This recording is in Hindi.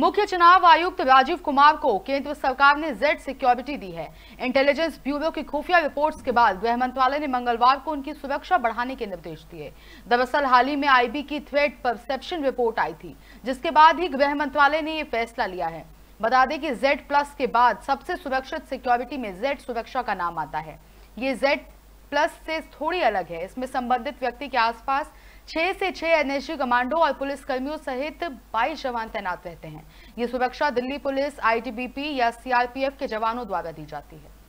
मुख्य चुनाव आयुक्त राजीव कुमार को केंद्र सरकार ने जेड सिक्योरिटी दी है इंटेलिजेंस ब्यूरो की खुफिया रिपोर्ट्स के बाद गृह मंत्रालय ने मंगलवार को उनकी सुरक्षा बढ़ाने के निर्देश दिए दरअसल हाल ही में आईबी की थ्रेट परसेप्शन रिपोर्ट आई थी जिसके बाद ही गृह मंत्रालय ने ये फैसला लिया है बता दें कि जेड प्लस के बाद सबसे सुरक्षित सिक्योरिटी में जेड सुरक्षा का नाम आता है ये जेड प्लस से थोड़ी अलग है इसमें संबंधित व्यक्ति के आसपास छह से छह एनएसजी कमांडो और पुलिस कर्मियों सहित 22 जवान तैनात रहते हैं ये सुरक्षा दिल्ली पुलिस आईटीबीपी या सीआरपीएफ के जवानों द्वारा दी जाती है